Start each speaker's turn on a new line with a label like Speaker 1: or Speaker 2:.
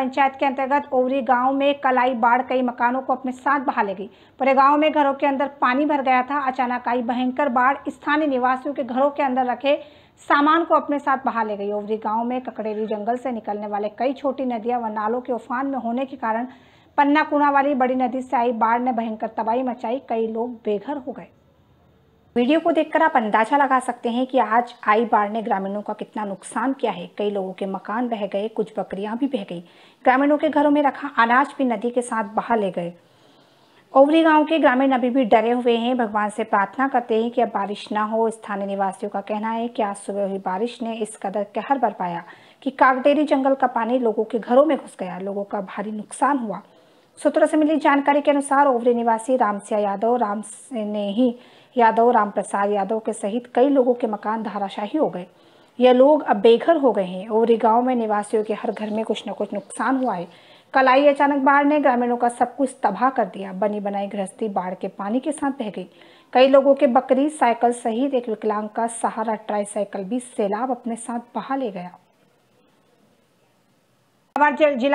Speaker 1: पंचायत के अंतर्गत ओवरी गांव में कल आई बाढ़ कई मकानों को अपने साथ बहा ले गई पूरे गांव में घरों के अंदर पानी भर गया था अचानक आई भयंकर बाढ़ स्थानीय निवासियों के घरों के अंदर रखे सामान को अपने साथ बहा ले गई ओवरी गांव में ककड़ेरी जंगल से निकलने वाले कई छोटी नदियां व नालों के उफान में होने के कारण पन्ना कुना वाली बड़ी नदी से आई बाढ़ ने भयंकर तबाही मचाई कई लोग बेघर हो गए वीडियो को देखकर आप अंदाजा लगा सकते हैं कि आज आई बाढ़ ने ग्रामीणों का कितना नुकसान किया है कई लोगों के मकान बह गए कुछ बकरियां भी बह गई ग्रामीणों के घरों में रखा अनाज भी नदी के साथ बहा ले गए ओवरी गांव के ग्रामीण अभी भी डरे हुए हैं भगवान से प्रार्थना करते हैं कि अब बारिश ना हो स्थानीय निवासियों का कहना है कि आज सुबह हुई बारिश ने इस कदर कहर बरपाया कि कागडेरी जंगल का पानी लोगों के घरों में घुस गया लोगों का भारी नुकसान हुआ सूत्रों से मिली जानकारी के अनुसार ओवरी निवासी रामसिया यादव राम ने ही यादव राम प्रसाद यादव के सहित कई लोगों के मकान धाराशाही हो गए यह लोग अब बेघर हो गए हैं ओवरी गांव में निवासियों के हर घर में कुछ न कुछ नुकसान हुआ है कल आई अचानक बाढ़ ने ग्रामीणों का सब कुछ तबाह कर दिया बनी बनाई गृहस्थी बाढ़ के पानी के साथ बह गई कई लोगों के बकरी साइकिल सहित एक विकलांग का सहारा ट्राईसाइकिल भी सैलाब अपने साथ बहा ले गया जिला